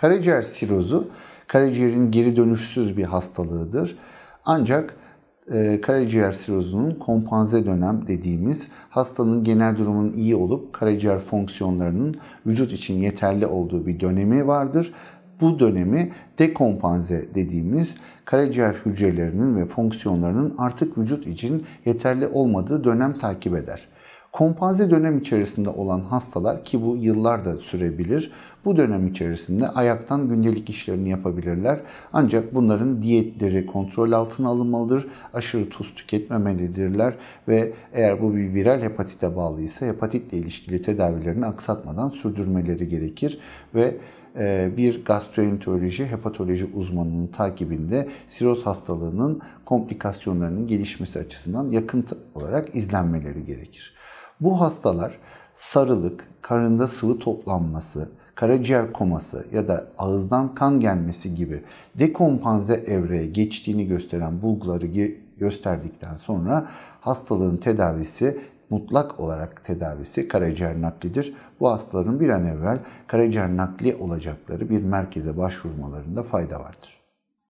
Karaciğer sirozu karaciğerin geri dönüşsüz bir hastalığıdır. Ancak e, karaciğer sirozunun kompanze dönem dediğimiz hastanın genel durumunun iyi olup karaciğer fonksiyonlarının vücut için yeterli olduğu bir dönemi vardır. Bu dönemi dekompanze dediğimiz karaciğer hücrelerinin ve fonksiyonlarının artık vücut için yeterli olmadığı dönem takip eder. Kompanze dönem içerisinde olan hastalar ki bu yıllar da sürebilir. Bu dönem içerisinde ayaktan gündelik işlerini yapabilirler. Ancak bunların diyetleri kontrol altına alınmalıdır. Aşırı tuz tüketmemelidirler ve eğer bu bir viral hepatite bağlıysa hepatitle ilişkili tedavilerini aksatmadan sürdürmeleri gerekir ve e, bir gastroenteroloji, hepatoloji uzmanının takibinde siroz hastalığının komplikasyonlarının gelişmesi açısından yakın olarak izlenmeleri gerekir. Bu hastalar sarılık, karında sıvı toplanması, karaciğer koması ya da ağızdan kan gelmesi gibi dekompanze evreye geçtiğini gösteren bulguları gösterdikten sonra hastalığın tedavisi mutlak olarak tedavisi karaciğer naklidir. Bu hastaların bir an evvel karaciğer nakli olacakları bir merkeze başvurmalarında fayda vardır.